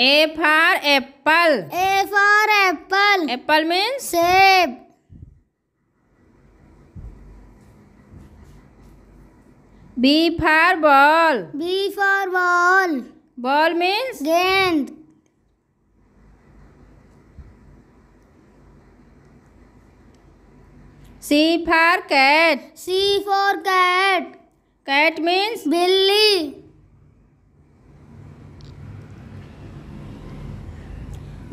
A for apple A for apple apple mean सेब B for ball B for ball ball means गेंद C for cat C for cat cat means बिल्ली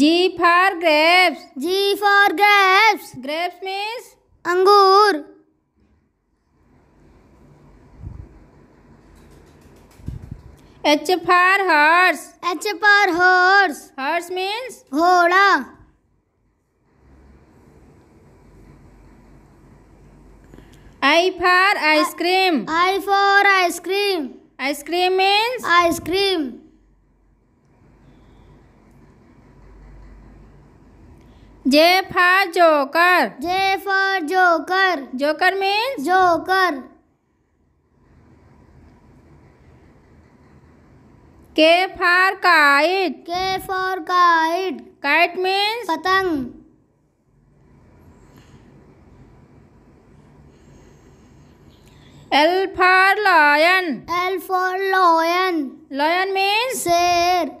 G for grapes G for grapes grapes means अंगूर H for horse H for horse horse means घोड़ा I for ice cream I for ice cream ice cream means ice cream J for joker J for joker joker means joker K for kite K for kite kite means पतंग L for lion L for lion lion means शेर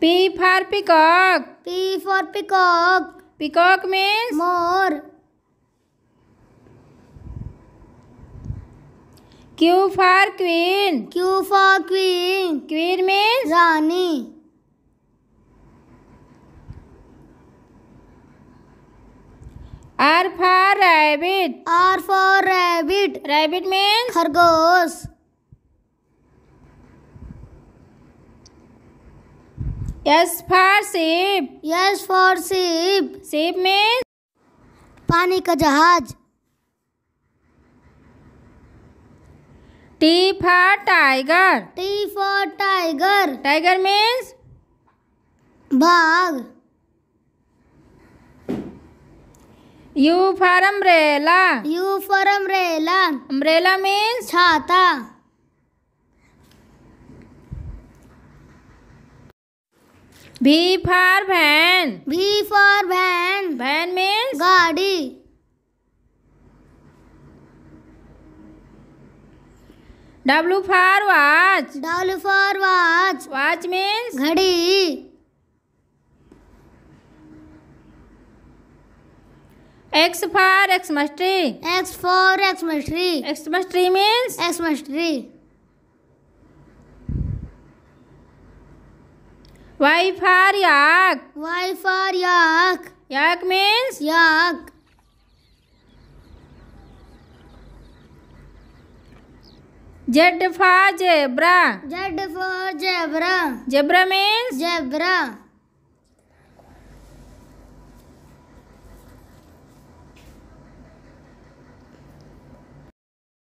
P for peacock. P for peacock. Peacock means more. Q for queen. Q for queen. Queen means Rani. R for rabbit. R for rabbit. Rabbit means khargosh. S for ship S for ship ship में पानी का जहाज T for tiger T for tiger tiger means बाघ U for umbrella U for umbrella umbrella means छाता V for van V for van van means गाड़ी W for watch W for watch watch means घड़ी X for Xmas tree X for Xmas tree Xmas tree means Xmas tree Y for yak. Y for yak. Yak means? Yak. Z for zebra. Z for zebra. Zebra means? Zebra.